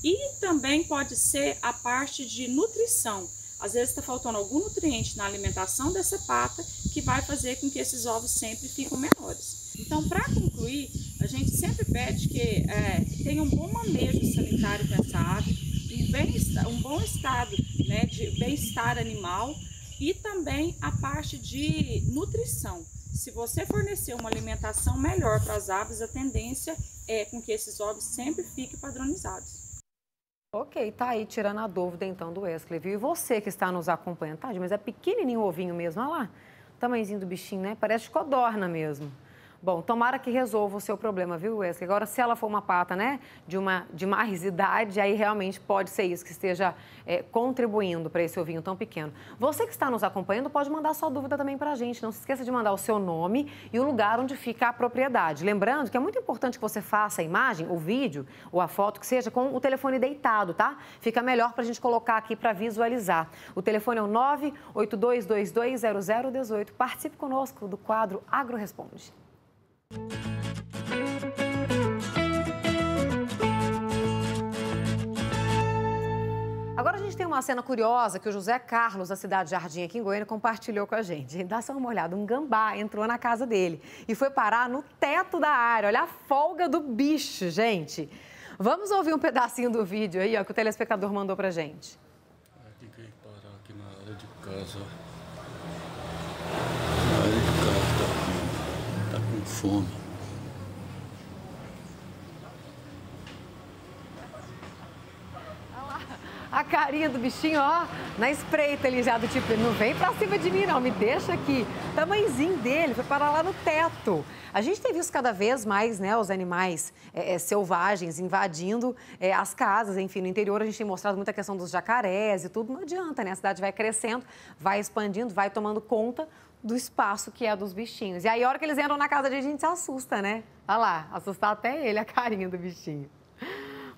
E também pode ser a parte de nutrição. Às vezes está faltando algum nutriente na alimentação dessa pata que vai fazer com que esses ovos sempre ficam menores. Então, para concluir, a gente sempre pede que, é, tenha um bom manejo sanitário com essa ave, um, bem, um bom estado né, de bem-estar animal e também a parte de nutrição. Se você fornecer uma alimentação melhor para as aves, a tendência é com que esses ovos sempre fiquem padronizados. Ok, tá aí tirando a dúvida então do Wesley, viu? E você que está nos acompanhando, tá, mas é pequenininho o ovinho mesmo, olha lá, tamanhozinho do bichinho, né? Parece codorna mesmo. Bom, tomara que resolva o seu problema, viu, Wesley? Agora, se ela for uma pata, né, de, uma, de mais idade, aí realmente pode ser isso que esteja é, contribuindo para esse ovinho tão pequeno. Você que está nos acompanhando pode mandar sua dúvida também para a gente. Não se esqueça de mandar o seu nome e o lugar onde fica a propriedade. Lembrando que é muito importante que você faça a imagem, o vídeo ou a foto, que seja com o telefone deitado, tá? Fica melhor para a gente colocar aqui para visualizar. O telefone é o 982220018. Participe conosco do quadro Agro Responde. tem uma cena curiosa que o José Carlos, da cidade de Jardim, aqui em Goiânia, compartilhou com a gente. Dá só uma olhada, um gambá entrou na casa dele e foi parar no teto da área. Olha a folga do bicho, gente. Vamos ouvir um pedacinho do vídeo aí, ó, que o telespectador mandou pra gente. É, que parar aqui na área de casa. Na área de casa, tá, tá com fome. a carinha do bichinho, ó, na espreita ali já, do tipo, não vem pra cima de mim não, me deixa aqui. Tamanzinho dele, foi parar lá no teto. A gente tem visto cada vez mais, né, os animais é, selvagens invadindo é, as casas, enfim, no interior a gente tem mostrado muita questão dos jacarés e tudo, não adianta, né, a cidade vai crescendo, vai expandindo, vai tomando conta do espaço que é dos bichinhos. E aí, a hora que eles entram na casa a gente se assusta, né? Olha lá, assustar até ele, a carinha do bichinho.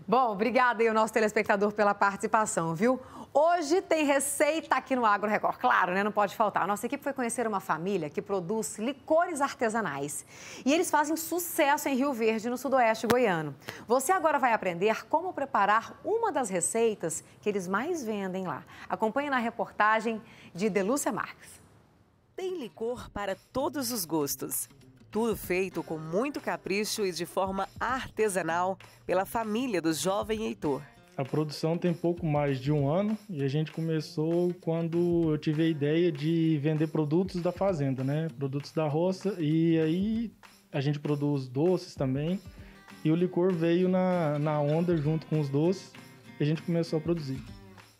Bom, obrigada aí o nosso telespectador pela participação, viu? Hoje tem receita aqui no Agro Record. Claro, né? Não pode faltar. A nossa equipe foi conhecer uma família que produz licores artesanais. E eles fazem sucesso em Rio Verde, no sudoeste goiano. Você agora vai aprender como preparar uma das receitas que eles mais vendem lá. Acompanhe na reportagem de Delúcia Marques. Tem licor para todos os gostos. Tudo feito com muito capricho e de forma artesanal pela família do jovem Heitor. A produção tem pouco mais de um ano e a gente começou quando eu tive a ideia de vender produtos da fazenda, né? Produtos da roça e aí a gente produz doces também e o licor veio na, na onda junto com os doces e a gente começou a produzir.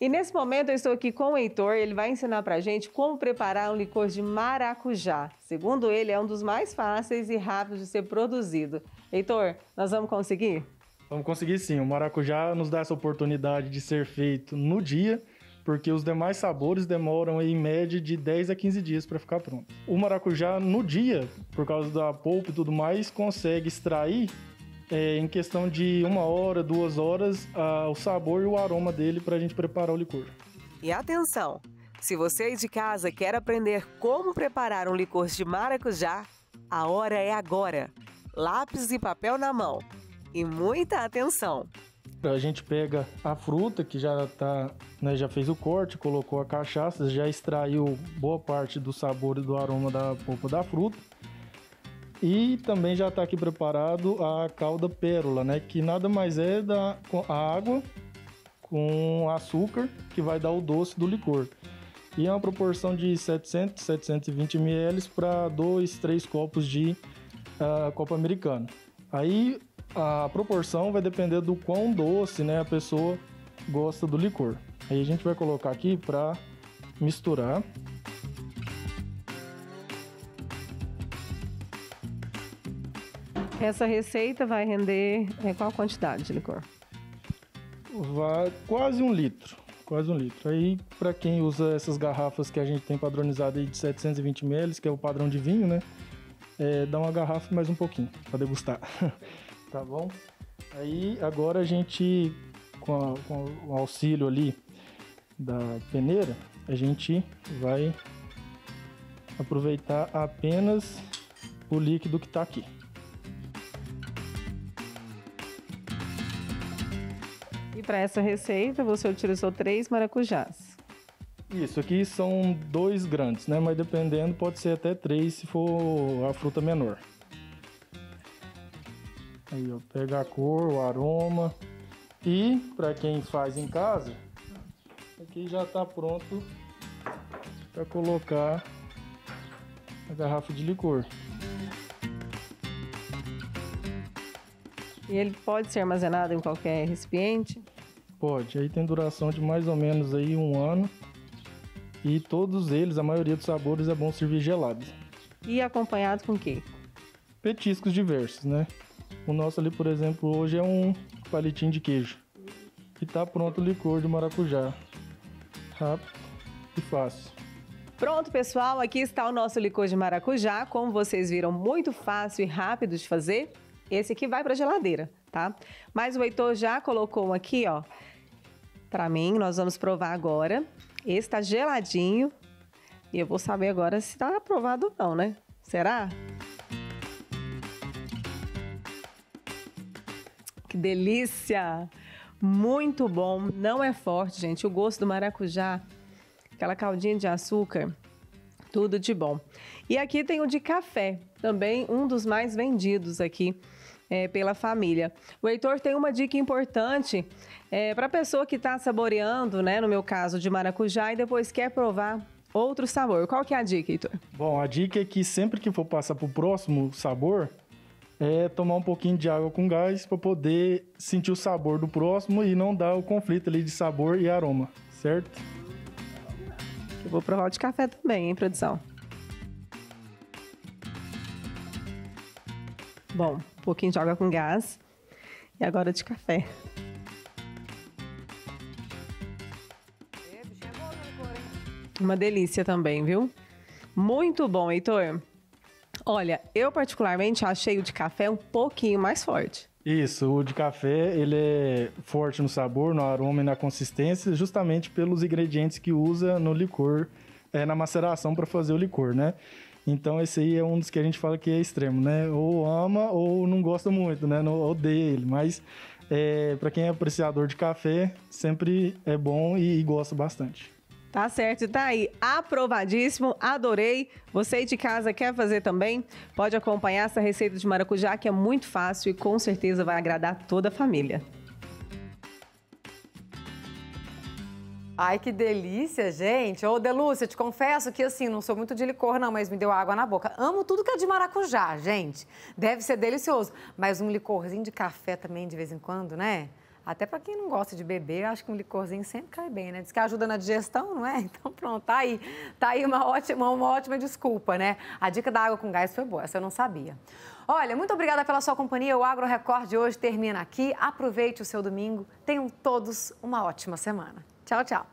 E nesse momento eu estou aqui com o Heitor, ele vai ensinar pra gente como preparar um licor de maracujá. Segundo ele, é um dos mais fáceis e rápidos de ser produzido. Heitor, nós vamos conseguir? Vamos conseguir sim. O maracujá nos dá essa oportunidade de ser feito no dia, porque os demais sabores demoram em média de 10 a 15 dias para ficar pronto. O maracujá no dia, por causa da polpa e tudo mais, consegue extrair é, em questão de uma hora, duas horas, a, o sabor e o aroma dele para a gente preparar o licor. E atenção! Se você aí de casa quer aprender como preparar um licor de maracujá, a hora é agora. Lápis e papel na mão. E muita atenção! A gente pega a fruta que já tá, né, já fez o corte, colocou a cachaça, já extraiu boa parte do sabor e do aroma da polpa da fruta e também já está aqui preparado a calda pérola, né? Que nada mais é da a água com açúcar que vai dar o doce do licor. E é uma proporção de 700, 720 ml para 2, 3 copos de uh, americano. Aí a proporção vai depender do quão doce né, a pessoa gosta do licor. Aí a gente vai colocar aqui para misturar Essa receita vai render é, qual quantidade de licor? Vai, quase um litro. Quase um litro. Aí, para quem usa essas garrafas que a gente tem padronizado aí de 720 ml, que é o padrão de vinho, né? É, dá uma garrafa e mais um pouquinho para degustar. tá bom? Aí, agora a gente, com, a, com o auxílio ali da peneira, a gente vai aproveitar apenas o líquido que está aqui. para essa receita, você utilizou três maracujás. Isso, aqui são dois grandes, né? Mas dependendo, pode ser até três se for a fruta menor. Aí eu pego a cor, o aroma. E para quem faz em casa, aqui já está pronto para colocar a garrafa de licor. E ele pode ser armazenado em qualquer recipiente? Pode. Aí tem duração de mais ou menos aí um ano. E todos eles, a maioria dos sabores, é bom servir gelados. E acompanhado com o quê? Petiscos diversos, né? O nosso ali, por exemplo, hoje é um palitinho de queijo. E tá pronto o licor de maracujá. Rápido e fácil. Pronto, pessoal, aqui está o nosso licor de maracujá. Como vocês viram, muito fácil e rápido de fazer. Esse aqui vai para geladeira tá? Mas o Heitor já colocou aqui, ó, para mim, nós vamos provar agora. Esse tá geladinho e eu vou saber agora se tá aprovado ou não, né? Será? Que delícia! Muito bom, não é forte, gente. O gosto do maracujá, aquela caldinha de açúcar, tudo de bom. E aqui tem o de café, também um dos mais vendidos aqui é, pela família. O Heitor tem uma dica importante é, para a pessoa que está saboreando, né, no meu caso, de maracujá e depois quer provar outro sabor. Qual que é a dica, Heitor? Bom, a dica é que sempre que for passar para o próximo sabor, é tomar um pouquinho de água com gás para poder sentir o sabor do próximo e não dar o conflito ali de sabor e aroma, certo? Eu vou provar o de café também, hein, produção? Bom, um pouquinho de água com gás e agora de café. Uma delícia também, viu? Muito bom, Heitor. Olha, eu particularmente achei o de café um pouquinho mais forte. Isso, o de café ele é forte no sabor, no aroma e na consistência, justamente pelos ingredientes que usa no licor, é, na maceração para fazer o licor, né? Então esse aí é um dos que a gente fala que é extremo, né? Ou ama ou não gosta muito, né? Não, odeia ele, mas é, para quem é apreciador de café, sempre é bom e, e gosta bastante. Tá certo, tá aí. Aprovadíssimo, adorei. Você aí de casa quer fazer também? Pode acompanhar essa receita de maracujá que é muito fácil e com certeza vai agradar toda a família. Ai, que delícia, gente. Ô, Delúcia, te confesso que, assim, não sou muito de licor, não, mas me deu água na boca. Amo tudo que é de maracujá, gente. Deve ser delicioso. Mas um licorzinho de café também, de vez em quando, né? Até para quem não gosta de beber, acho que um licorzinho sempre cai bem, né? Diz que ajuda na digestão, não é? Então pronto, tá aí. Tá aí uma ótima, uma ótima desculpa, né? A dica da água com gás foi boa, essa eu não sabia. Olha, muito obrigada pela sua companhia. O Agro Record de hoje termina aqui. Aproveite o seu domingo. Tenham todos uma ótima semana. 小赵。